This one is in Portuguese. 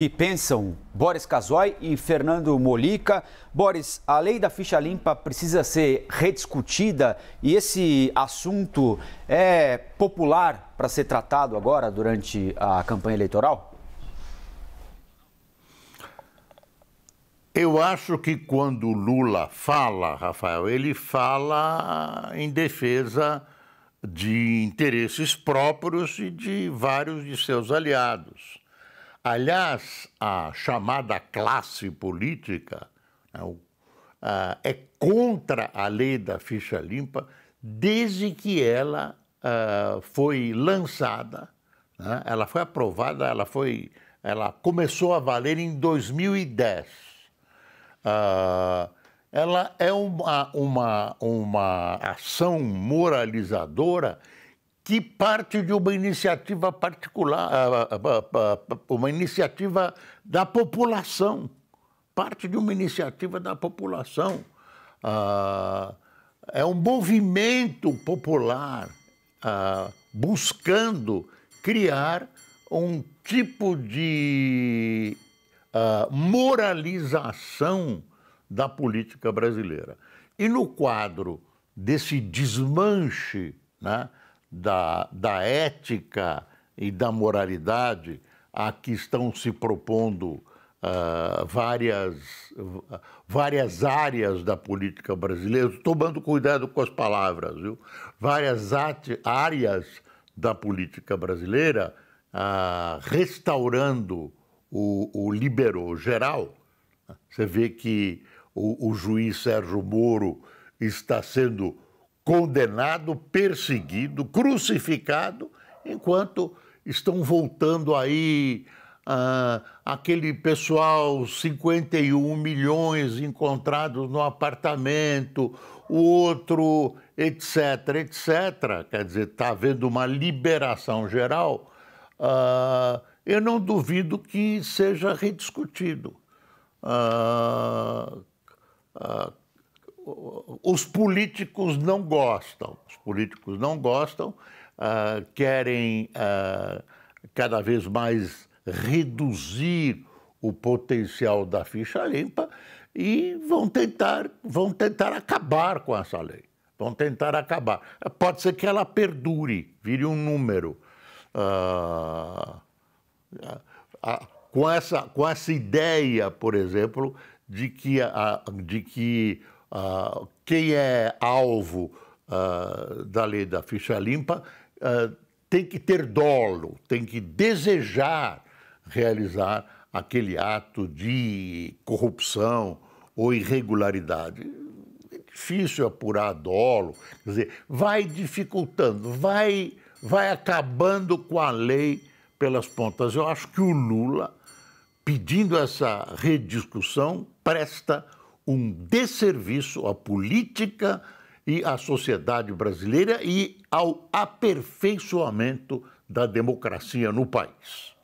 que pensam Boris Casoy e Fernando Molica. Boris, a lei da ficha limpa precisa ser rediscutida e esse assunto é popular para ser tratado agora durante a campanha eleitoral? Eu acho que quando Lula fala, Rafael, ele fala em defesa de interesses próprios e de vários de seus aliados. Aliás, a chamada classe política né, é contra a lei da ficha limpa desde que ela foi lançada. Né, ela foi aprovada, ela, foi, ela começou a valer em 2010. ela é uma, uma, uma ação moralizadora que parte de uma iniciativa particular, ah, ah, ah, uma iniciativa da população, parte de uma iniciativa da população. É um movimento popular buscando criar um tipo de moralização da política brasileira. E no quadro desse desmanche, né? da, da ética e da moralidade a que estão se propondo uh, várias, várias áreas da política brasileira, tomando cuidado com as palavras, viu? várias áreas da política brasileira uh, restaurando o, o libero geral. Você vê que o, o juiz Sérgio Moro está sendo condenado, perseguido, crucificado, enquanto estão voltando aí ah, aquele pessoal, 51 milhões encontrados no apartamento, o outro, etc, etc. Quer dizer, está havendo uma liberação geral. Ah, eu não duvido que seja rediscutido. Ah, ah os políticos não gostam. Os políticos não gostam, uh, querem uh, cada vez mais reduzir o potencial da ficha limpa e vão tentar, vão tentar acabar com essa lei. Vão tentar acabar. Pode ser que ela perdure, vire um número. Uh, com, essa, com essa ideia, por exemplo, de que, de que Uh, quem é alvo uh, da lei da ficha limpa uh, tem que ter dolo, tem que desejar realizar aquele ato de corrupção ou irregularidade. É difícil apurar dolo, quer dizer, vai dificultando, vai, vai acabando com a lei pelas pontas. Eu acho que o Lula, pedindo essa rediscussão, presta um desserviço à política e à sociedade brasileira e ao aperfeiçoamento da democracia no país.